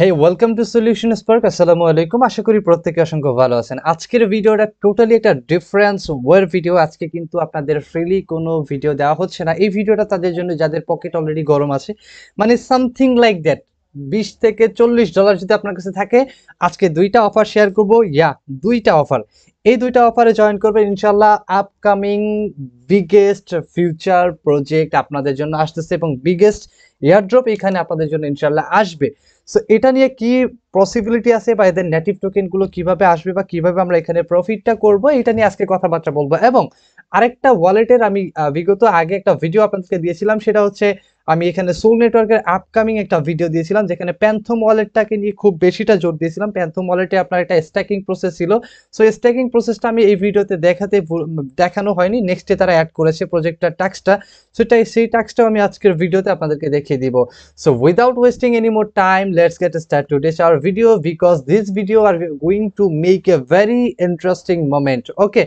hey welcome to solution spark আসসালামু আলাইকুম আশা করি প্রত্যেকে অসংখ্য ভালো আছেন আজকের ভিডিওটা টোটালি একটা ডিফারেন্স ওয়ার ভিডিও আজকে কিন্তু আপনাদের ফ্রিলি কোনো ভিডিও দেওয়া হচ্ছে না এই ভিডিওটা তাদের জন্য যাদের পকেট অলরেডি গরম আছে মানে সামথিং লাইক দ্যাট বিশ থেকে চল্লিশ ডলার যদি আপনার কাছে থাকে আজকে দুইটা অফার শেয়ার করব ইয়া দুইটা অফার এই দুইটা অফারে জয়েন করবেন ইনশাল্লাহ আপকামিং বিগেস্ট ফিউচার প্রজেক্ট আপনাদের জন্য আসতেছে এবং বিগেস্ট এয়ারড্রপ এখানে আপনাদের জন্য ইনশাল্লাহ আসবে সো এটা নিয়ে কি পসিবিলিটি আছে বা এদের নেটিভ টোকেনগুলো কিভাবে আসবে বা কিভাবে আমরা এখানে প্রফিটটা করব এটা নিয়ে আজকে কথাবার্তা বলবো এবং আরেকটা ওয়ালেটের আমি বিগত আগে একটা ভিডিও আপনাদেরকে দিয়েছিলাম সেটা হচ্ছে আমি এখানে সোল নেটওয়ার্কের আপকামিং একটা ভিডিও দিয়েছিলাম যেখানে প্যান্থম ওয়ালেটটাকে নিয়ে খুব বেশিটা জোর দিয়েছিলাম প্যান্থম ওয়ালেটে আপনার একটা স্ট্যাকিং প্রসেস ছিল সো স্ট্যাকিং প্রসেসটা আমি এই ভিডিওতে দেখাতে দেখানো হয়নি নেক্সটে তারা অ্যাড করেছে প্রজেক্টটার সো এটাই সেই টাস্কটাও আমি আজকের ভিডিওতে আপনাদেরকে দেখিয়ে দিব so without wasting any more time let's get start today's our video because this video are going to make a very interesting moment okay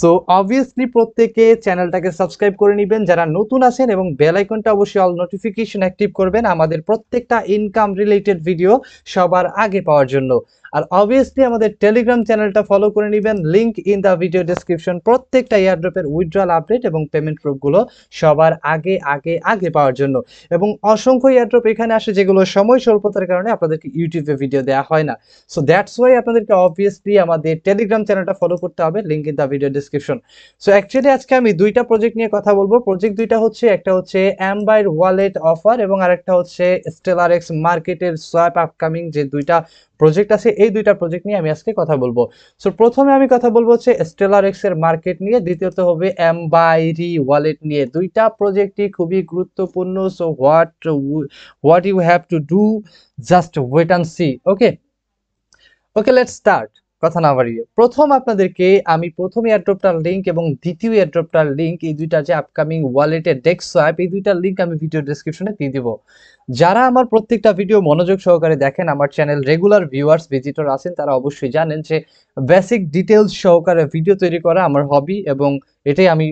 so obviously প্রত্যেকে চ্যানেলটাকে সাবস্ক্রাইব করে নেবেন যারা নতুন আছেন এবং বেল আইকনটা অবশ্যই অল নোটিফিকেশন অ্যাক্টিভ করবেন আমাদের প্রত্যেকটা ইনকাম রিলেটেড ভিডিও সবার আগে পাওয়ার জন্য আর অবভিয়াসলি আমাদের টেলিগ্রাম চ্যানেলটা ফলো করে নেবেন link in the video description প্রত্যেকটা এয়ারড্রপের উইথড্রল আপডেট এবং পেমেন্ট প্রুফগুলো সবার আগে আগে আগে পাওয়ার জন্য এবং অসংখ্য এয়ারড্রপ এখানে আসে যেগুলো সময় স্বল্পতার কারণে আপনাদেরকে ইউটিউবে ভিডিও দেওয়া হয় না সো দ্যাটস ওয়াই আপনাদেরকে অবভিয়াসলি আমাদের টেলিগ্রাম চ্যানেলটা ফলো করতে হবে link in the video description so actually আজকে আমি দুইটা প্রজেক্ট নিয়ে কথা বলবো প্রজেক্ট দুইটা হচ্ছে একটা হচ্ছে অ্যাম্বাইর ওয়ালেট অফার এবং আরেকটা হচ্ছে এক্স মার্কেটের সোয়াপ আপকামিং যে দুইটা প্রজেক্ট আছে এই দুইটা প্রজেক্ট নিয়ে আমি আজকে কথা বলবো সো প্রথমে আমি কথা বলবো হচ্ছে স্টেলার এক্স এর মার্কেট নিয়ে দ্বিতীয়ত হবে এমবাইরি ওয়ালেট নিয়ে দুইটা প্রজেক্টই খুবই গুরুত্বপূর্ণ so what what you have to do just wait and see okay okay let start কথা না বাড়িয়ে প্রথম আপনাদেরকে আমি প্রথম এয়ারড্রপটার লিঙ্ক এবং দ্বিতীয় এয়ারড্রপটার লিঙ্ক এই দুইটা যে আপকামিং ওয়ালেটের ডেস্ক অ্যাপ এই দুইটার লিঙ্ক আমি ভিডিও ডিসক্রিপশনে দিয়ে দেবো যারা আমার প্রত্যেকটা ভিডিও মনোযোগ সহকারে দেখেন আমার চ্যানেল রেগুলার ভিউয়ার্স ভিজিটর আছেন তারা অবশ্যই জানেন যে বেসিক ডিটেলস সহকারে ভিডিও তৈরি করা আমার হবি এবং এটাই আমি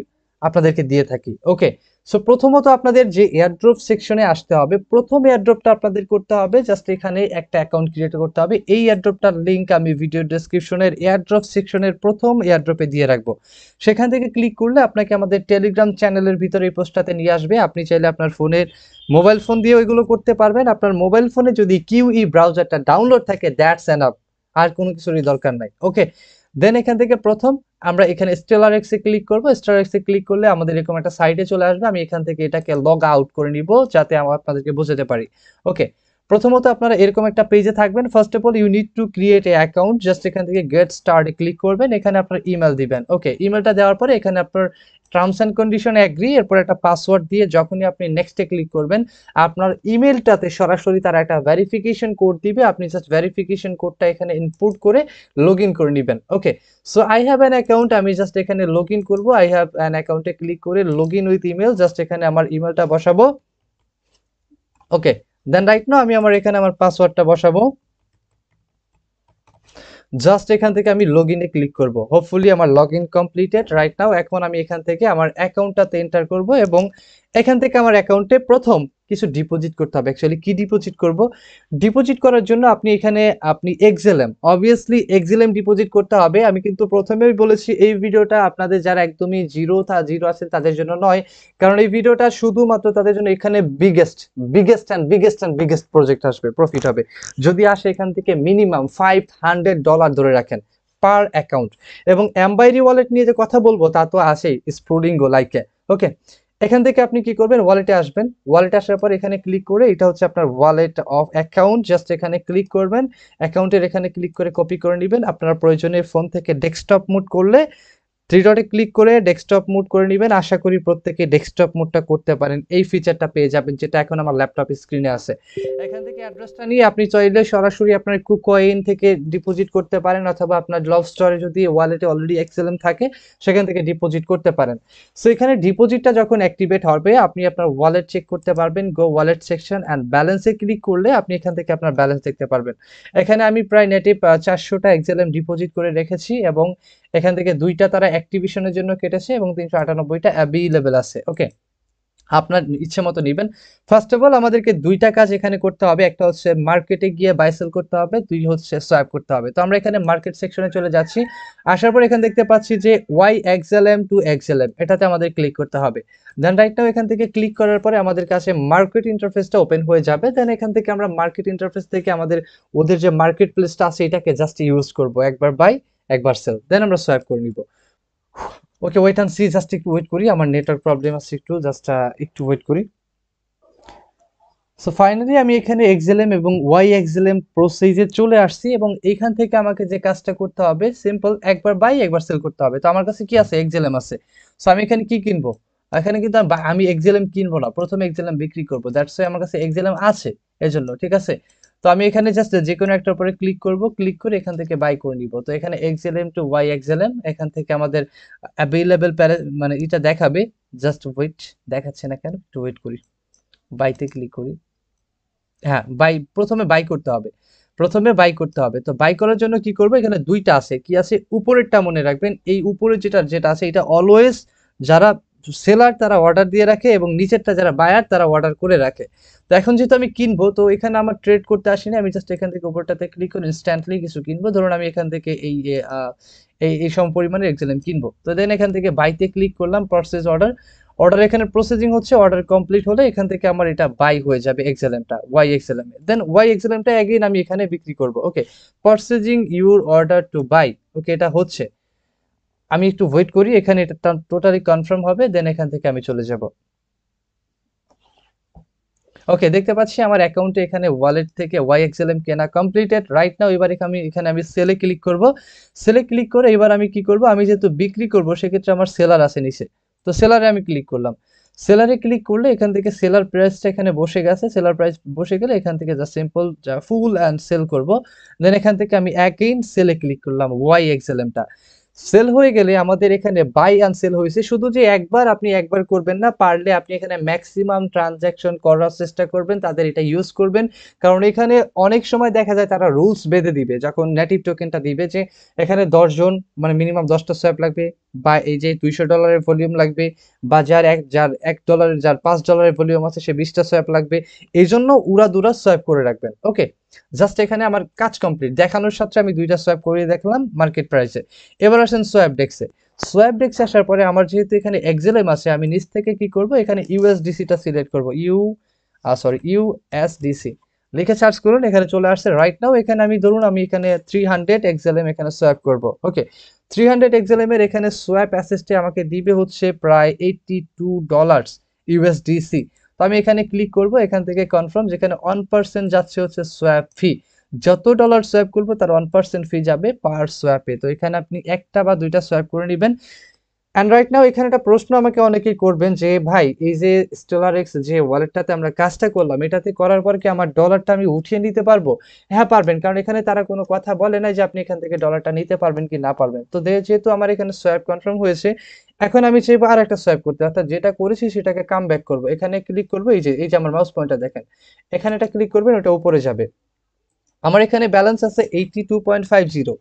আপনাদেরকে দিয়ে থাকি ওকে সো প্রথমত আপনাদের যে এয়ারড্রপ সেকশনে আসতে হবে প্রথম এয়ারড্রপটা আপনাদের করতে হবে জাস্ট এখানে একটা অ্যাকাউন্ট ক্রিয়েট করতে হবে এই এয়ারড্রপটার লিঙ্ক আমি ভিডিও ডেসক্রিপশনের এয়ারড্রপ সেকশনের প্রথম এয়ারড্রপে দিয়ে রাখবো সেখান থেকে ক্লিক করলে আপনাকে আমাদের টেলিগ্রাম চ্যানেলের ভিতরে এই পোস্টটাতে নিয়ে আসবে আপনি চাইলে আপনার ফোনের মোবাইল ফোন দিয়ে ওইগুলো করতে পারবেন আপনার মোবাইল ফোনে যদি কিউই ব্রাউজারটা ডাউনলোড থাকে দ্যাটস অ্যান আপ আর কোনো কিছুরই দরকার নাই ওকে দেন এখান থেকে প্রথম আমরা এখানে স্টেলার এক্সে ক্লিক করবো স্টেলার এক্সে ক্লিক করলে আমাদের এরকম একটা সাইডে চলে আসবে আমি এখান থেকে এটাকে লগ আউট করে নিব যাতে আপনাদেরকে বোঝাতে পারি ওকে প্রথমত আপনারা এরকম একটা পেজে থাকবেন first of all you need to create a account just এখান থেকে গেট স্টার্টে ক্লিক করবেন এখানে আপনার ইমেল দিবেন ওকে ইমেলটা দেওয়ার পরে এখানে আপনার টার্মস অ্যান্ড কন্ডিশন অ্যাগ্রি এরপর একটা পাসওয়ার্ড দিয়ে যখনই আপনি নেক্সটে ক্লিক করবেন আপনার ইমেলটাতে সরাসরি তারা একটা ভেরিফিকেশন কোড দিবে আপনি জাস্ট ভেরিফিকেশন কোডটা এখানে ইনপুট করে লগ করে নেবেন okay so I have an account আমি জাস্ট এখানে লগ ইন করবো আই হ্যাভ অ্যান অ্যাকাউন্টে ক্লিক করে log in with email just এখানে আমার ইমেলটা বসাবো ওকে দেন রাইট নো আমি আমার এখানে আমার পাসওয়ার্ডটা বসাবো জাস্ট এখান থেকে আমি লগ ইনে ক্লিক করবো হোপফুলি আমার log in completed right now এখন আমি এখান থেকে আমার অ্যাকাউন্টটাতে এন্টার করব এবং এখান থেকে আমার অ্যাকাউন্টে প্রথম কিছু ডিপোজিট করতে হবে অ্যাকচুয়ালি কি ডিপোজিট করব ডিপোজিট করার জন্য আপনি এখানে আপনি এক্সেলএম অবভিয়াসলি এক্সেলএম ডিপোজিট করতে হবে আমি কিন্তু প্রথমেই বলেছি এই ভিডিওটা আপনাদের যারা একদমই জিরো তা জিরো আছেন তাদের জন্য নয় কারণ এই ভিডিওটা শুধুমাত্র তাদের জন্য এখানে biggest biggest and biggest and biggest project আসবে প্রফিট হবে যদি আসে এখান থেকে মিনিমাম ফাইভ হান্ড্রেড ডলার ধরে রাখেন পার অ্যাকাউন্ট এবং অ্যাম্বাইরি ওয়ালেট নিয়ে যে কথা বলবো তা তো আসেই স্প্রুডিং লাইকে ওকে এখান থেকে আপনি কি করবেন ওয়ালেটে আসবেন ওয়ালেটে আসার পর এখানে ক্লিক করে এটা হচ্ছে আপনার ওয়ালেট অফ অ্যাকাউন্ট জাস্ট এখানে ক্লিক করবেন অ্যাকাউন্টের এখানে ক্লিক করে কপি করে নেবেন আপনার প্রয়োজনে ফোন থেকে ডেস্কটপ মুড করলে থ্রি ডটে ক্লিক করে ডেস্কটপ মুড করে নেবেন আশা করি প্রত্যেকে ডেস্কটপ মুডটা করতে পারেন এই ফিচারটা পেয়ে যাবেন যেটা এখন আমার ল্যাপটপ স্ক্রিনে আছে এখান থেকে অ্যাড্রেসটা নিয়ে আপনি চাইলে সরাসরি আপনার কুকয়েন থেকে ডিপোজিট করতে পারেন অথবা আপনার লভ স্টোরে যদি ওয়ালেটে অলরেডি এক্সেলেন থাকে সেখান থেকে ডিপোজিট করতে পারেন সো এখানে ডিপোজিটটা যখন অ্যাক্টিভেট হবে আপনি আপনার ওয়ালেট চেক করতে পারবেন গো ওয়ালেট সেকশন অ্যান্ড ব্যালেন্সে ক্লিক করলে আপনি এখান থেকে আপনার ব্যালেন্স দেখতে পারবেন এখানে আমি প্রায় নেটে চারশোটা এক্সেলেম ডিপোজিট করে রেখেছি এবং এখান থেকে দুইটা তারা অ্যাক্টিভিশনের জন্য কেটেছে এবং তিনশো আটানব্বইটা অ্যাভেলেবেল আছে ওকে আপনার ইচ্ছে মতো নেবেন ফার্স্ট অফ অল আমাদেরকে দুইটা কাজ এখানে করতে হবে একটা হচ্ছে মার্কেটে গিয়ে বাইসেল করতে হবে দুই হচ্ছে সোয়াপ করতে হবে তো আমরা এখানে মার্কেট সেকশনে চলে যাচ্ছি আসার পর এখানে দেখতে পাচ্ছি যে ওয়াই এক্সেলএম টু এক্সেলএম এটাতে আমাদের ক্লিক করতে হবে দেন রাইটটাও এখান থেকে ক্লিক করার পরে আমাদের কাছে মার্কেট ইন্টারফেসটা ওপেন হয়ে যাবে দেন এখান থেকে আমরা মার্কেট ইন্টারফেস থেকে আমাদের ওদের যে মার্কেট প্লেসটা আছে এটাকে জাস্ট ইউজ করব একবার বাই একবার সেল দেন আমরা সোয়াপ করে নিব okay wait and see just একটু ওয়েট করি আমার নেটওয়ার্ক প্রবলেম আছে একটু জাস্ট একটু ওয়েট করি সো ফাইনালি আমি এখানে এক্সেলএম এবং ওয়াই এক্সেলএম প্রসেসে চলে আসছি এবং এখান থেকে আমাকে যে কাজটা করতে হবে সিম্পল একবার বাই একবার সেল করতে হবে তো আমার কাছে কি আছে এক্সেলএম আছে সো আমি এখানে কি কিনবো এখানে কিন্তু আমি এক্সেলএম কিনবো না প্রথমে এক্সেলএম বিক্রি করবো দ্যাটস আমার কাছে এক্সেলএম আছে এজন্য ঠিক আছে তো আমি এখানে জাস্ট যে কোনো একটার উপরে ক্লিক করব ক্লিক করে এখান থেকে বাই করে নিব তো এখানে এক্সএলএম টু ওয়াই এক্সএলএম এখান থেকে আমাদের অ্যাভেলেবেল মানে এটা দেখাবে জাস্ট ওয়েট দেখাচ্ছে না কেন একটু ওয়েট করি বাইতে ক্লিক করি হ্যাঁ বাই প্রথমে বাই করতে হবে প্রথমে বাই করতে হবে তো বাই করার জন্য কি করবো এখানে দুইটা আছে কি আছে উপরেরটা মনে রাখবেন এই উপরে যেটা যেটা আছে এটা অলওয়েজ যারা সেলার তারা অর্ডার দিয়ে রাখে এবং নিচেরটা যারা বায়ার তারা অর্ডার করে রাখে তো এখন যেহেতু আমি কিনবো তো এখানে আমার ট্রেড করতে আসিনি আমি জাস্ট এখান থেকে উপরটাতে ক্লিক করে ইনস্ট্যান্টলি কিছু কিনবো ধরুন আমি এখান থেকে এই এই এই সম পরিমাণের এক্সেলেন কিনবো তো দেন এখান থেকে বাইতে ক্লিক করলাম প্রসেস অর্ডার অর্ডার এখানে প্রসেসিং হচ্ছে অর্ডার কমপ্লিট হলে এখান থেকে আমার এটা বাই হয়ে যাবে এক্সেলেমটা ওয়াই এক্সেলেমে দেন ওয়াই এক্সেলেমটা এগেইন আমি এখানে বিক্রি করব okay processing your order to buy okay এটা হচ্ছে আমি একটু ওয়েট করি এখানে এটা টোটালি কনফার্ম হবে দেন এখান থেকে আমি চলে যাব ওকে দেখতে পাচ্ছি আমার অ্যাকাউন্টে এখানে ওয়ালেট থেকে ওয়াই এক্সএলএম কেনা কমপ্লিটেড রাইট নাও এবার আমি এখানে আমি সেলে ক্লিক করব সেলে ক্লিক করে এবার আমি কি করব আমি যেহেতু বিক্রি করব সেক্ষেত্রে আমার সেলার আছে নিচে তো সেলারে আমি ক্লিক করলাম সেলারে ক্লিক করলে এখান থেকে সেলার প্রাইসটা এখানে বসে গেছে সেলার প্রাইস বসে গেলে এখান থেকে যা সিম্পল যা ফুল অ্যান্ড সেল করব দেন এখান থেকে আমি অ্যাগেইন সেলে ক্লিক করলাম ওয়াই এক্সএলএমটা সেল হয়ে গেলে আমাদের এখানে বাই অ্যান্ড সেল হয়েছে শুধু যে একবার আপনি একবার করবেন না পারলে আপনি এখানে ম্যাক্সিমাম ট্রানজ্যাকশন করার চেষ্টা করবেন তাদের এটা ইউজ করবেন কারণ এখানে অনেক সময় দেখা যায় তারা রুলস বেঁধে দিবে যখন নেটিভ টোকেনটা দিবে যে এখানে দশজন মানে মিনিমাম দশটা সোয়াপ লাগবে বা এই যে দুইশো ডলারের ভলিউম লাগবে বা যার এক যার এক ডলারের যার পাঁচ ডলারের ভলিউম আছে সে বিশটা সোয়াপ লাগবে এই জন্য দুরা সোয়াপ করে রাখবেন ওকে জাস্ট এখানে আমার কাজ কমপ্লিট দেখানোর সাথে আমি দুইটা সোয়াব করিয়ে দেখলাম মার্কেট প্রাইসে এবার আসেন সোয়াব ডেক্সে সোয়াব ডেক্সে আসার পরে আমার যেহেতু এখানে এক্সেলএম আছে আমি নিচ থেকে কি করব এখানে ইউএসডিসিটা সিলেক্ট করব ইউ সরি ইউএসডিসি লিখে সার্চ করুন এখানে চলে আসছে রাইট নাও এখানে আমি ধরুন আমি এখানে থ্রি হান্ড্রেড এক্সেলএম এখানে সোয়াব করব ওকে থ্রি হান্ড্রেড এক্সেলেমের এখানে সোয়াব অ্যাসেসটি আমাকে দিবে হচ্ছে প্রায় এইটটি টু ডলার্স ইউএসডিসি তো আমি এখানে ক্লিক করব এখান থেকে কনফার্ম যেখানে ওয়ান পার্সেন্ট যাচ্ছে হচ্ছে সোয়াপ ফি যত ডলার সোয়াপ করবো তার ওয়ান পার্সেন্ট ফি যাবে পার সোয়াপে তো এখানে আপনি একটা বা দুইটা সোয়াপ করে নেবেন অ্যান্ড রাইট নাও এখানে একটা প্রশ্ন আমাকে অনেকেই করবেন যে ভাই এই যে এক্স যে ওয়ালেটটাতে আমরা কাজটা করলাম এটাতে করার পর কি আমার ডলারটা আমি উঠিয়ে নিতে পারবো হ্যাঁ পারবেন কারণ এখানে তারা কোনো কথা বলে না যে আপনি এখান থেকে ডলারটা নিতে পারবেন কি না পারবেন তো যেহেতু আমার এখানে সোয়াপ কনফার্ম হয়েছে এখন আমি চাইবো আর একটা সোয়াইপ করতে অর্থাৎ যেটা করেছি সেটাকে কাম ব্যাক করবো এখানে ক্লিক করবো এই যে এই যে আমার মাউস পয়েন্টটা দেখেন এখানে এটা ক্লিক করবেন ওটা উপরে যাবে আমার এখানে ব্যালেন্স আছে eighty two point five zero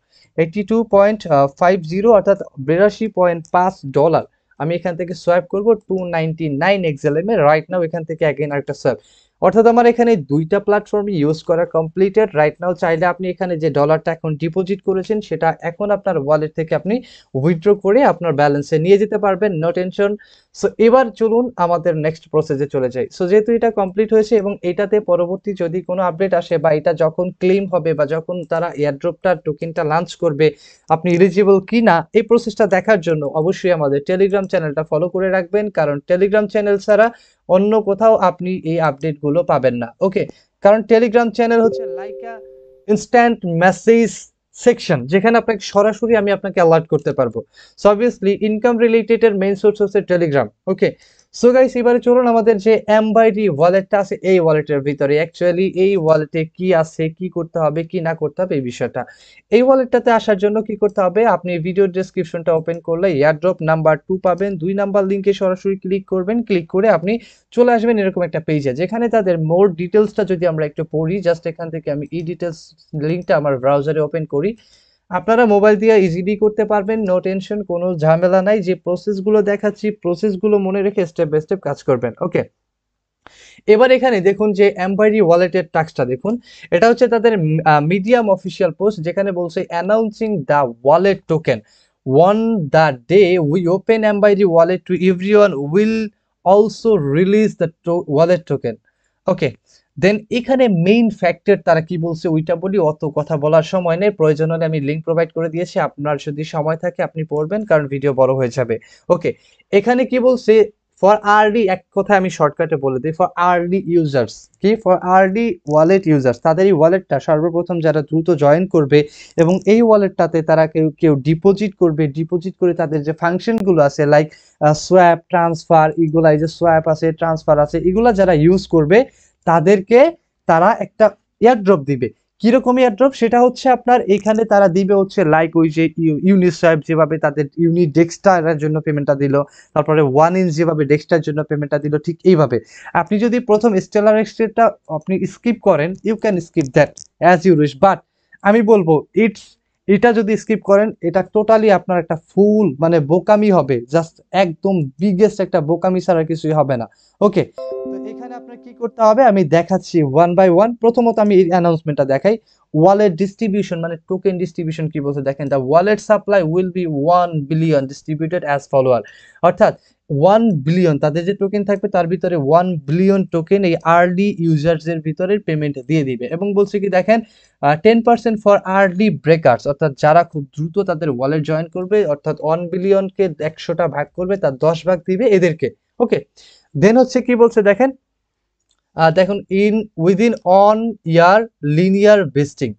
eighty two point five zero অর্থাৎ বিরাশি পয়েন্ট পাঁচ ডলার আমি এখান থেকে সোয়াইপ করবো টু নাইনটি নাইন এক্সেলেমে রাইট নাও এখান থেকে অ্যাগেন আরেকটা সোয়াইপ অর্থাৎ আমার এখানে দুইটা প্ল্যাটফর্ম ইউজ করা কমপ্লিটেড রাইট নাও চাইলে আপনি এখানে যে ডলারটা এখন ডিপোজিট করেছেন সেটা এখন আপনার ওয়ালেট থেকে আপনি উইথড্র করে আপনার ব্যালেন্সে নিয়ে যেতে পারবেন নো টেনশন সো এবার চলুন আমাদের নেক্সট প্রসেসে চলে যাই সো যেহেতু এটা কমপ্লিট হয়েছে এবং এটাতে পরবর্তী যদি কোনো আপডেট আসে বা এটা যখন ক্লেম হবে বা যখন তারা এয়ারড্রপটা টোকেনটা লঞ্চ করবে আপনি ইলিজিবল কি না এই প্রসেসটা দেখার জন্য অবশ্যই আমাদের টেলিগ্রাম চ্যানেলটা ফলো করে রাখবেন কারণ টেলিগ্রাম চ্যানেল ছাড়া অন্য কোথাও আপনি এই আপডেটগুলো পাবেন না ওকে কারণ টেলিগ্রাম চ্যানেল হচ্ছে লাইকা ইনস্ট্যান্ট মেসেজ সেকশন যেখানে আপনাকে সরাসরি আমি আপনাকে অ্যালার্ট করতে পারবো সো অবভিয়াসলি ইনকাম রিলেটেড এর মেইন সোর্স হচ্ছে টেলিগ্রাম ওকে সো গাইস এবারে চলুন আমাদের যে এমবাইডি ওয়ালেটটা আছে এই ওয়ালেটের ভিতরে অ্যাকচুয়ালি এই ওয়ালেটে কি আছে কি করতে হবে কি না করতে হবে এই বিষয়টা এই ওয়ালেটটাতে আসার জন্য কি করতে হবে আপনি ভিডিও ডেসক্রিপশনটা ওপেন করলে এয়ারড্রপ নাম্বার টু পাবেন দুই নাম্বার লিঙ্কে সরাসরি ক্লিক করবেন ক্লিক করে আপনি চলে আসবেন এরকম একটা পেজে যেখানে তাদের মোর ডিটেলসটা যদি আমরা একটু পড়ি জাস্ট এখান থেকে আমি ই ডিটেলস লিঙ্কটা আমার ব্রাউজারে ওপেন করি আপনারা মোবাইল দিয়ে ইজিলি করতে পারবেন নো টেনশন কোনো ঝামেলা নাই যে প্রসেসগুলো দেখাচ্ছি প্রসেসগুলো মনে রেখে স্টেপ বাই স্টেপ কাজ করবেন ওকে এবার এখানে দেখুন যে এম্পায়ারি ওয়ালেটের টাস্কটা দেখুন এটা হচ্ছে তাদের মিডিয়াম অফিসিয়াল পোস্ট যেখানে বলছে announcing the wallet token on the day we open Empyreal wallet to everyone will also release the wallet token okay then এখানে মেইন ফ্যাক্টর তারা কি বলছে ওইটা বলি অত কথা বলার সময় নেই প্রয়োজন হলে আমি লিঙ্ক প্রোভাইড করে দিয়েছি আপনার যদি সময় থাকে আপনি পড়বেন কারণ ভিডিও বড় হয়ে যাবে ওকে এখানে কি বলছে ফর আরডি এক কথা আমি শর্টকাটে বলে দিই ফর আরডি ইউজার্স কি ফর আরডি ওয়ালেট ইউজার্স তাদের এই ওয়ালেটটা সর্বপ্রথম যারা দ্রুত জয়েন করবে এবং এই ওয়ালেটটাতে তারা কেউ কেউ ডিপোজিট করবে ডিপোজিট করে তাদের যে ফাংশনগুলো আছে লাইক সোয়াপ ট্রান্সফার এগুলা এই যে সোয়াপ আছে ট্রান্সফার আছে এগুলা যারা ইউজ করবে তাদেরকে তারা একটা এয়ারড্রপ দিবে কিরকম এয়ারড্রপ সেটা হচ্ছে আপনার এখানে তারা দিবে হচ্ছে লাইক ওই যে ইউনিসেফ যেভাবে তাদের ইউনি ডেক্সটার জন্য পেমেন্টটা দিল তারপরে ওয়ান ইঞ্চ যেভাবে ডেক্সটার জন্য পেমেন্টটা দিল ঠিক এইভাবে আপনি যদি প্রথম স্টেলার এক্সট্রেটটা আপনি স্কিপ করেন you can skip that as you wish but আমি বলবো ইটস এটা যদি স্কিপ করেন এটা টোটালি আপনার একটা ফুল মানে বোকামি হবে জাস্ট একদম বিগেস্ট একটা বোকামি ছাড়া কিছুই হবে না ওকে তো এখানে আপনার কি করতে হবে আমি দেখাচ্ছি ওয়ান বাই ওয়ান প্রথমত আমি এই অ্যানাউন্সমেন্টটা দেখাই ওয়ালেট ডিস্ট্রিবিউশন মানে টোকেন ডিস্ট্রিবিউশন কি বলছে দেখেন the wallet supply will be one billion distributed as follower অর্থাৎ ওয়ান বিলিয়ন তাদের যে টোকেন থাকবে তার ভিতরে ওয়ান বিলিয়ন টোকেন এই আর্লি ইউজার্সের ভিতরে পেমেন্ট দিয়ে দিবে এবং বলছে কি দেখেন ten percent for early breakers অর্থাৎ যারা খুব দ্রুত তাদের ওয়ালেট জয়েন করবে অর্থাৎ ওয়ান বিলিয়নকে একশোটা ভাগ করবে তার দশ ভাগ দিবে এদেরকে ওকে দেন হচ্ছে কি বলছে দেখেন দেখুন in within one year linear vesting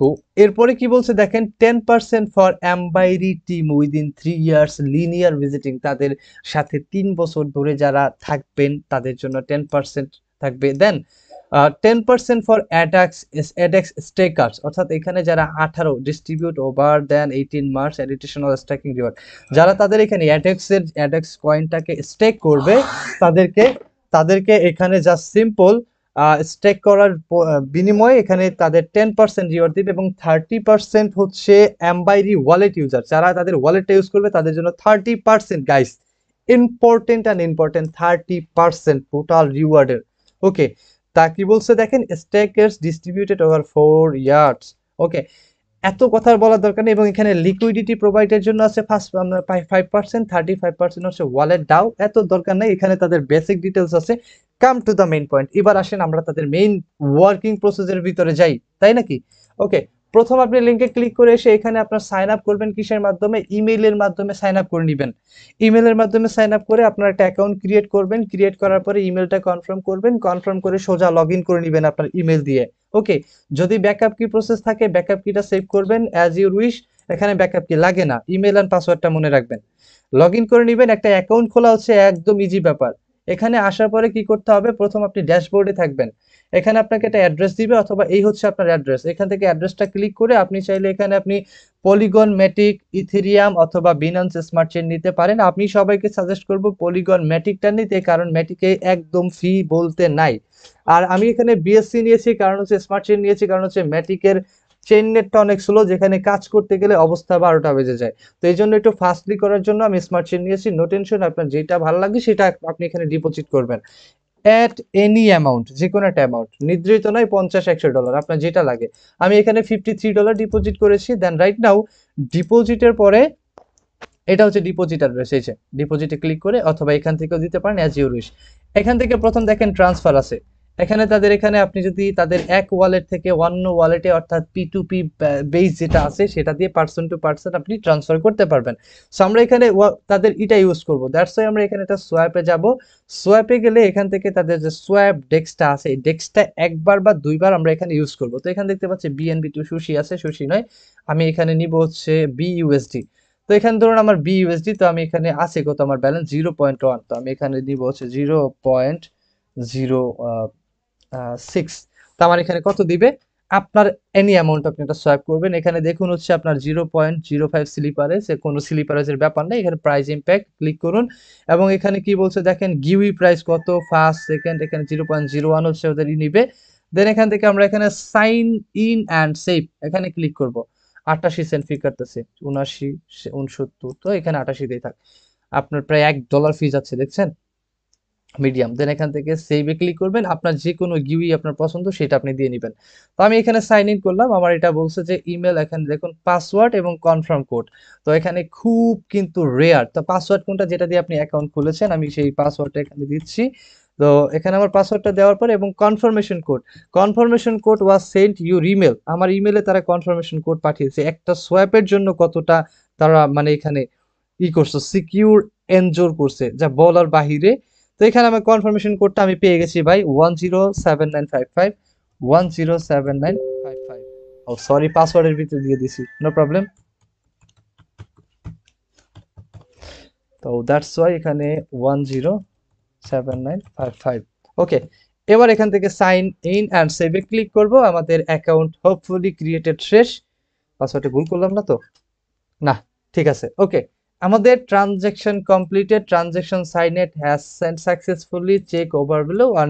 তো এরপরে কি বলছে দেখেন ten percent for Empyreal team within three years linear vesting তাদের সাথে তিন বছর ধরে যারা থাকবেন তাদের জন্য টেন পার্সেন্ট থাকবে then ten percent for ADAX ADAX stakers অর্থাৎ এখানে যারা আঠারো distribute over then eighteen March additional staking reward যারা তাদের এখানে অ্যাডেক্সের অ্যাডেক্স কয়েনটাকে স্টেক করবে তাদেরকে তাদেরকে এখানে যা সিম্পল স্টেক করার বিনিময়ে এখানে তাদের টেন পার্সেন্ট রিওয়ার্ড দিবে এবং থার্টি পার্সেন্ট হচ্ছে অ্যাম্বাইরি ওয়ালেট ইউজার যারা তাদের ওয়ালেটটা ইউজ করবে তাদের জন্য thirty percent guys important and important thirty percent total রিওয়ার্ডের ওকে তা কি বলছে দেখেন stakes distributed over four years okay এত কথার বলার দরকার নেই এবং এখানে লিকুইডিটি প্রোভাইডের জন্য আছে first five percent thirty five percent হচ্ছে ওয়ালেট ডাউ এত দরকার নেই এখানে তাদের বেসিক ডিটেলস আছে come to the main point এবার আসেন আমরা তাদের মেইন ওয়ার্কিং প্রসেসের ভিতরে যাই তাই নাকি ওকে প্রথম আপনি লিঙ্কে ক্লিক করে এসে এখানে আপনার সাইন আপ করবেন কিসের মাধ্যমে ইমেইলের মাধ্যমে সাইন আপ করে নেবেন ইমেলের মাধ্যমে সাইন আপ করে আপনার একটা অ্যাকাউন্ট ক্রিয়েট করবেন ক্রিয়েট করার পরে ইমেলটা কনফার্ম করবেন কনফার্ম করে সোজা লগ করে নেবেন আপনার ইমেল দিয়ে ওকে যদি ব্যাকআপ কি প্রসেস থাকে ব্যাকআপ কিটা সেভ করবেন অ্যাজ ইউর উইশ এখানে ব্যাকআপ কি লাগে না ইমেল অ্যান্ড পাসওয়ার্ডটা মনে রাখবেন লগ করে নেবেন একটা অ্যাকাউন্ট খোলা হচ্ছে একদম ইজি ব্যাপার এখানে আসার পরে কি করতে হবে প্রথম আপনি ড্যাশবোর্ডে থাকবেন এখানে আপনাকে একটা অ্যাড্রেস দিবে অথবা এই হচ্ছে আপনার অ্যাড্রেস এখান থেকে অ্যাড্রেসটা ক্লিক করে আপনি চাইলে এখানে আপনি পলিগন ম্যাটিক ইথেরিয়াম অথবা বিনান্স স্মার্ট চেন নিতে পারেন আপনি সবাইকে সাজেস্ট করব পলিগন ম্যাটিকটা নিতে কারণ ম্যাটিকে একদম ফি বলতে নাই আর আমি এখানে বিএসসি নিয়েছি কারণ হচ্ছে স্মার্ট চেন নিয়েছি কারণ হচ্ছে ম্যাটিকের চেন নেটটা অনেক স্লো যেখানে কাজ করতে গেলে অবস্থা বারোটা বেজে যায় তো এই জন্য একটু ফাস্টলি করার জন্য আমি স্মার্ট চেন নিয়েছি নো টেনশন আপনার যেটা ভালো লাগে সেটা আপনি এখানে ডিপোজিট করবেন অ্যাট এনি অ্যামাউন্ট যে কোনো একটা অ্যামাউন্ট নির্ধারিত নয় পঞ্চাশ একশো ডলার আপনার যেটা লাগে আমি এখানে ফিফটি থ্রি ডলার ডিপোজিট করেছি দেন রাইট নাও ডিপোজিটের পরে এটা হচ্ছে ডিপোজিট অ্যাড্রেস এই ডিপোজিটে ক্লিক করে অথবা এখান থেকেও দিতে পারেন অ্যাজ ইউ উইশ এখান থেকে প্রথম দেখেন ট্রান্সফার আছে এখানে তাদের এখানে আপনি যদি তাদের এক ওয়ালেট থেকে অন্য ওয়ালেটে অর্থাৎ পি টু পি বেস যেটা আছে সেটা দিয়ে পার্সন টু পার্সন আপনি ট্রান্সফার করতে পারবেন সো আমরা এখানে তাদের এটা ইউজ করব দ্যাটস ওয়াই আমরা এখানে একটা সোয়াপে যাব সোয়াপে গেলে এখান থেকে তাদের যে সোয়াপ ডেস্কটা আছে এই ডেস্কটা একবার বা দুইবার আমরা এখানে ইউজ করব তো এখানে দেখতে পাচ্ছি বিএনবি টু সুশি আছে সুশি নয় আমি এখানে নিব হচ্ছে বিইউএসডি তো এখানে ধরুন আমার বিইউএসডি তো আমি এখানে আছে কত আমার ব্যালেন্স জিরো পয়েন্ট ওয়ান তো আমি এখানে নিব হচ্ছে জিরো পয়েন্ট জিরো সিক্স তো আমার এখানে কত দিবে আপনার এনি অ্যামাউন্ট আপনি এটা সোয়াইপ করবেন এখানে দেখুন হচ্ছে আপনার জিরো পয়েন্ট জিরো ফাইভ স্লিপারে সে কোনো স্লিপারেজের ব্যাপার নেই এখানে প্রাইস ইম্প্যাক্ট ক্লিক করুন এবং এখানে কি বলছে দেখেন গিউই প্রাইস কত ফার্স্ট সেকেন্ড এখানে জিরো পয়েন্ট জিরো ওয়ান হচ্ছে ওদের নিবে দেন এখান থেকে আমরা এখানে সাইন ইন অ্যান্ড সেফ এখানে ক্লিক করব আটাশি সেন্ট ফি করতেছে উনাশি উনসত্তর তো এখানে আটাশি দিয়ে থাক আপনার প্রায় এক ডলার ফি যাচ্ছে দেখছেন মিডিয়াম দেন এখান থেকে সেভে ক্লিক করবেন আপনার যে কোনো গিউই আপনার পছন্দ সেটা আপনি দিয়ে নেবেন তো আমি এখানে সাইন ইন করলাম আমার এটা বলছে যে ইমেল এখানে দেখুন পাসওয়ার্ড এবং কনফার্ম কোড তো এখানে খুব কিন্তু রেয়ার তো পাসওয়ার্ড কোনটা যেটা দিয়ে আপনি অ্যাকাউন্ট খুলেছেন আমি সেই পাসওয়ার্ডটা এখানে দিচ্ছি তো এখানে আমার পাসওয়ার্ডটা দেওয়ার পরে এবং confirmation code confirmation code was sent your email আমার ইমেলে তারা কনফার্মেশন কোড পাঠিয়েছে একটা সোয়াপের জন্য কতটা তারা মানে এখানে ই করছে সিকিউর এনজোর করছে যা বলার বাহিরে তো এখানে আমার কনফার্মেশন কোডটা আমি পেয়ে গেছি ভাই one zero seven nine five five one zero seven nine five five oh sorry পাসওয়ার্ডের ভিতরে দিয়ে দিছি নো প্রবলেম তো দ্যাটস ওয়াই এখানে one zero seven nine five five okay এবার এখান থেকে সাইন ইন অ্যান্ড সেভে ক্লিক করব আমাদের অ্যাকাউন্ট হোপফুলি ক্রিয়েটেড শেষ পাসওয়ার্ডে ভুল করলাম না তো না ঠিক আছে ওকে আমাদের transaction completed transaction signed has send successfully check over below on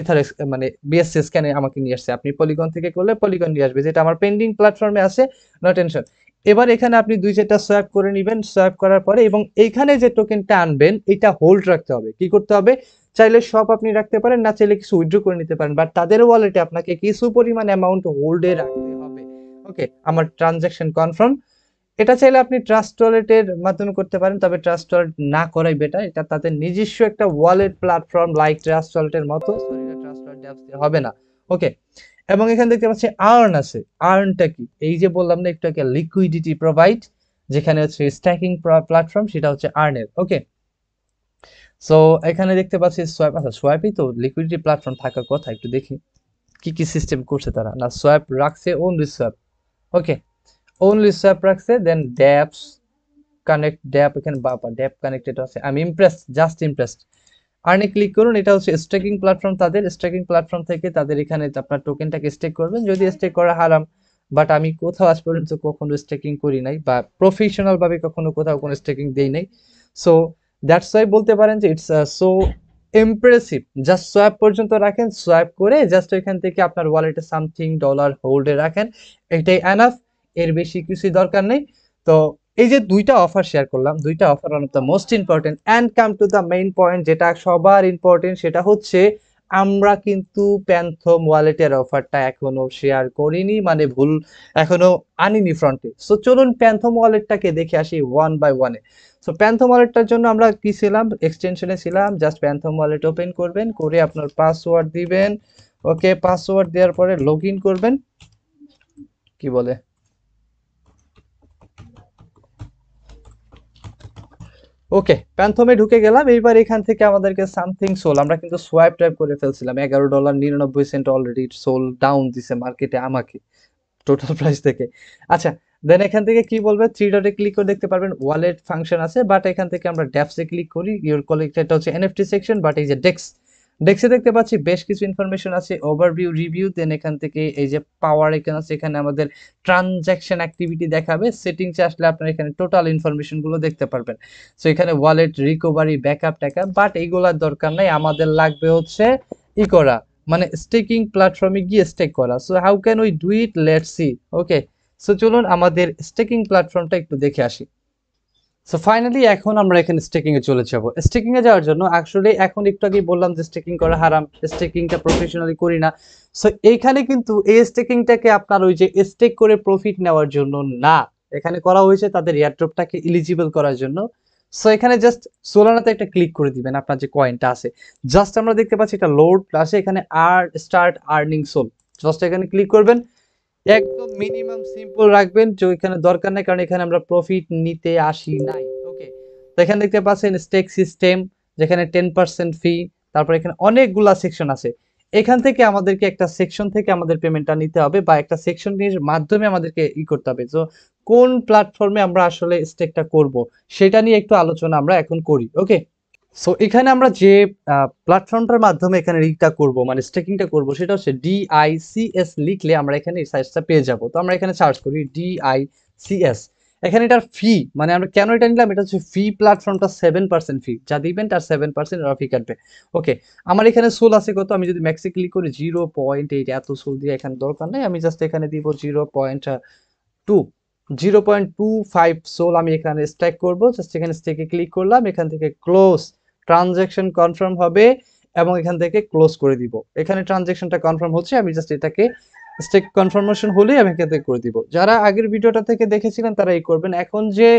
ether মানে বিএসসি স্ক্যানে আমাকে নিয়ে আসছে আপনি পলিগন থেকে করলে পলিগন নিয়ে আসবে যেটা আমার পেন্ডিং প্ল্যাটফর্মে আছে নো টেনশন এবার এখানে আপনি দুই চারটা সোয়াপ করে নেবেন সোয়াপ করার পরে এবং এখানে যে টোকেনটা আনবেন এটা হোল্ড রাখতে হবে কি করতে হবে চাইলে সব আপনি রাখতে পারেন না চাইলে কিছু উইথড্র করে নিতে পারেন বাট তাদের ওয়ালেটে আপনাকে কিছু পরিমাণ অ্যামাউন্ট হোল্ডে রাখতে হবে ওকে আমার ট্রানজ্যাকশন কনফার্ম এটা চাইলে আপনি ট্রাস্ট ওয়ালেটের মাধ্যমে করতে পারেন তবে ট্রাস্ট ওয়ালেট না করাই বেটার এটা তাদের নিজস্ব একটা ওয়ালেট প্ল্যাটফর্ম লাইক ট্রাস্ট ওয়ালেটের মতো ট্রাস্ট ওয়ালেট হবে না ওকে এবং এখানে দেখতে পাচ্ছি আর্ন আছে আর্নটা কি এই যে বললাম না একটু একটা লিকুইডিটি প্রোভাইড যেখানে হচ্ছে স্ট্যাকিং প্ল্যাটফর্ম সেটা হচ্ছে আর্নের ওকে সো এখানে দেখতে পাচ্ছি সোয়াইপ আচ্ছা সোয়াইপই তো লিকুইডিটি প্ল্যাটফর্ম থাকার কথা একটু দেখি কি কি সিস্টেম করছে তারা না সোয়াইপ রাখছে only swipe okay only swap রাখছে দেন ড্যাপস কানেক্ট ড্যাপ এখানে বাবা ড্যাপ কানেক্টেড আছে আমি ইমপ্রেসড জাস্ট ইমপ্রেসড আর্নে ক্লিক করুন এটা হচ্ছে স্টেকিং প্ল্যাটফর্ম তাদের স্টেকিং প্ল্যাটফর্ম থেকে তাদের এখানে আপনার টোকেনটাকে স্টেক করবেন যদি স্টেক করা হারাম বাট আমি কোথাও আজ পর্যন্ত কখনো স্টেকিং করি নাই বা প্রফেশনালভাবে কখনো কোথাও কোনো স্টেকিং দেই নাই সো দ্যাটস ওয়াই বলতে পারেন যে it's so impressive just swipe পর্যন্ত রাখেন সোয়াইপ করে জাস্ট ওইখান থেকে আপনার ওয়ালেটে সামথিং ডলার হোল্ডে রাখেন এটাই অ্যানাফ এর বেশি কিছুই দরকার নেই তো এই যে দুইটা অফার শেয়ার করলাম দুইটা offer one of the most important and come to the main point যেটা সবার ইম্পর্টেন্ট সেটা হচ্ছে আমরা কিন্তু প্যান্থম ওয়ালেটের অফারটা এখনো শেয়ার করিনি মানে ভুল এখনো আনিনি ফ্রন্টে সো চলুন প্যান্থম ওয়ালেটটাকে দেখে আসি ওয়ান বাই ওয়ানে সো প্যান্থম ওয়ালেটটার জন্য আমরা কী ছিলাম এক্সটেনশনে ছিলাম জাস্ট প্যান্থম ওয়ালেট ওপেন করবেন করে আপনার পাসওয়ার্ড দিবেন ওকে পাসওয়ার্ড দেওয়ার পরে লগ করবেন কি বলে ওকে প্যান্থমে ঢুকে গেলাম এইবার এখান থেকে আমাদেরকে সামথিং সোল আমরা কিন্তু সোয়াইপ টাইপ করে ফেলছিলাম এগারো ডলার নিরানব্বই সেন্ট অলরেডি সোল ডাউন দিছে মার্কেটে আমাকে টোটাল প্রাইস থেকে আচ্ছা দেন এখান থেকে কি বলবে থ্রি ডটে ক্লিক করে দেখতে পারবেন ওয়ালেট ফাংশন আছে বাট এখান থেকে আমরা ড্যাপসে ক্লিক করি ইউর কলেক্ট এটা হচ্ছে এনএফটি সেকশন বাট এই যে ডেক্স দেখছে দেখতে পাচ্ছি বেশ কিছু ইনফরমেশন আছে ওভারভিউ রিভিউ দেন এখান থেকে এই যে পাওয়ার এখানে আছে এখানে আমাদের ট্রানজ্যাকশন অ্যাক্টিভিটি দেখাবে সেটিংসে আসলে আপনারা এখানে টোটাল ইনফরমেশনগুলো দেখতে পারবেন সো এখানে ওয়ালেট রিকভারি ব্যাকআপ ট্যাকআপ বাট এইগুলার দরকার নাই আমাদের লাগবে হচ্ছে ই মানে করা মানে স্টেকিং প্ল্যাটফর্মে গিয়ে স্টেক করা so how can we do it let see okay so চলুন আমাদের স্টেকিং প্ল্যাটফর্মটা একটু দেখে আসি সো ফাইনালি এখন আমরা এখানে স্টেকিং এ চলে যাবো স্টেকিং এ যাওয়ার জন্য অ্যাকচুয়ালি এখন একটু আগে বললাম যে স্টেকিং করা হারাম স্টেকিংটা প্রফেশনালি করি না সো এইখানে কিন্তু এই স্টেকিংটাকে আপনার ওই যে স্টেক করে প্রফিট নেওয়ার জন্য না এখানে করা হয়েছে তাদের এয়ারড্রপটাকে ইলিজিবল করার জন্য সো এখানে জাস্ট সোলানাতে একটা ক্লিক করে দিবেন আপনার যে কয়েনটা আছে জাস্ট আমরা দেখতে পাচ্ছি এটা লোড প্লাসে এখানে আর স্টার্ট আর্নিং সোল জাস্ট এখানে ক্লিক করবেন একদম মিনিমাম সিম্পল রাখবেন যে এখানে দরকার নেই কারণ এখানে আমরা প্রফিট নিতে আসি নাই ওকে তো এখানে দেখতে পাচ্ছেন স্টেক সিস্টেম যেখানে টেন পার্সেন্ট ফি তারপর এখানে অনেকগুলা সেকশন আছে এখান থেকে আমাদেরকে একটা সেকশন থেকে আমাদের পেমেন্টটা নিতে হবে বা একটা সেকশনের মাধ্যমে আমাদেরকে ই করতে হবে তো কোন প্ল্যাটফর্মে আমরা আসলে স্টেকটা করব সেটা নিয়ে একটু আলোচনা আমরা এখন করি ওকে সো এখানে আমরা যে প্ল্যাটফর্মটার মাধ্যমে এখানে রিকটা করবো মানে স্টেকিংটা করবো সেটা হচ্ছে ডিআইসিএস লিখলে আমরা এখানে এই সাইজটা পেয়ে যাব তো আমরা এখানে সার্চ করি ডিআইসিএস এখানে এটার ফি মানে আমরা কেন এটা নিলাম এটা হচ্ছে ফি প্ল্যাটফর্মটা সেভেন পার্সেন্ট ফি যা দিবেন তার সেভেন পার্সেন্ট ওরা ফি কাটবে ওকে আমার এখানে সোল আছে কত আমি যদি ম্যাক্সি ক্লিক করি জিরো পয়েন্ট এইট এত সোল দিয়ে এখানে দরকার নেই আমি জাস্ট এখানে দিব zero point two zero point two five SOL আমি এখানে স্ট্যাক করবো জাস্ট এখানে স্টেকে ক্লিক করলাম এখান থেকে ক্লোজ ট্রানজ্যাকশন কনফার্ম হবে এবং এখান থেকে ক্লোজ করে দিব এখানে ট্রানজ্যাকশনটা কনফার্ম হচ্ছে আমি জাস্ট এটাকে স্টেক কনফার্মেশন হলেই আমি এখান থেকে করে দিব যারা আগের ভিডিওটা থেকে দেখেছিলেন তারা এই করবেন এখন যে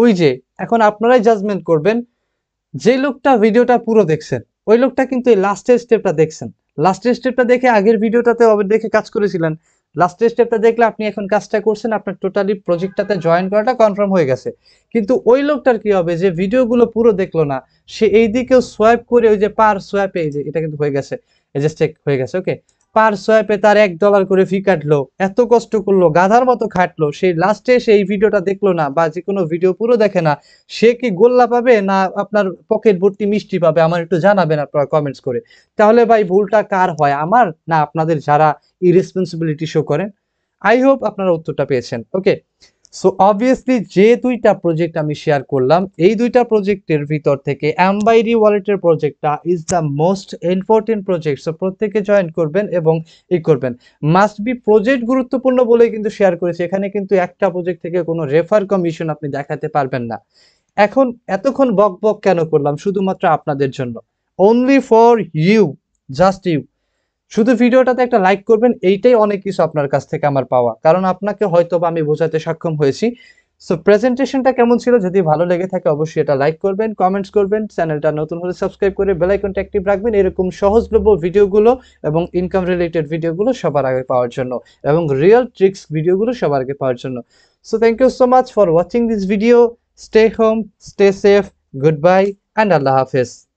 ওই যে এখন আপনারাই জাজমেন্ট করবেন যে লোকটা ভিডিওটা পুরো দেখছেন ওই লোকটা কিন্তু এই লাস্টের স্টেপটা দেখছেন লাস্টের স্টেপটা দেখে আগের ভিডিওটাতে দেখে কাজ করেছিলেন লাস্টের স্টেপটা দেখলে আপনি এখন কাজটা করছেন আপনার টোটালি প্রজেক্টটাতে জয়েন করাটা কনফার্ম হয়ে গেছে কিন্তু ওই লোকটার কি হবে যে ভিডিওগুলো পুরো দেখলো না সে এই দিকেও সোয়াইপ করে ওই যে পার সোয়াইপে এই যে এটা কিন্তু হয়ে গেছে এই যে স্টেক হয়ে গেছে ওকে পার সোয়াইপে তার এক ডলার করে ফি কাটলো এত কষ্ট করলো গাধার মতো খাটলো সেই লাস্টে সে এই ভিডিওটা দেখলো না বা যে কোনো ভিডিও পুরো দেখে না সে কি গোল্লা পাবে না আপনার পকেট ভর্তি মিষ্টি পাবে আমার একটু জানাবেন আপনারা কমেন্টস করে তাহলে ভাই ভুলটা কার হয় আমার না আপনাদের যারা ইরেসপন্সিবিলিটি শো করেন আই হোপ আপনারা উত্তরটা পেয়েছেন ওকে সো অবভিয়াসলি যে দুইটা প্রজেক্ট আমি শেয়ার করলাম এই দুইটা প্রজেক্টের ভিতর থেকে অ্যাম্বাইরি ওয়ালেটের প্রজেক্টটা is the most important project so প্রত্যেকে জয়েন করবেন এবং ই করবেন মাস্ট বি প্রজেক্ট গুরুত্বপূর্ণ বলে কিন্তু শেয়ার করেছি এখানে কিন্তু একটা প্রজেক্ট থেকে কোনো রেফার কমিশন আপনি দেখাতে পারবেন না এখন এতক্ষণ বক বক কেন করলাম শুধুমাত্র আপনাদের জন্য only for you just you শুধু ভিডিওটাতে একটা লাইক করবেন এইটাই অনেক কিছু আপনার কাছ থেকে আমার পাওয়া কারণ আপনাকে হয়তো বা আমি বোঝাতে সক্ষম হয়েছি সো প্রেজেন্টেশনটা কেমন ছিল যদি ভালো লেগে থাকে অবশ্যই এটা লাইক করবেন কমেন্টস করবেন চ্যানেলটা নতুন হলে সাবস্ক্রাইব করে বেলাইকনটা অ্যাক্টিভ রাখবেন এরকম সহজলভ্য ভিডিওগুলো এবং ইনকাম রিলেটেড ভিডিওগুলো সবার আগে পাওয়ার জন্য এবং রিয়েল ট্রিক্স ভিডিওগুলো সবার আগে পাওয়ার জন্য so thank you so much for watching this video stay home stay safe good bye and আল্লাহ হাফেজ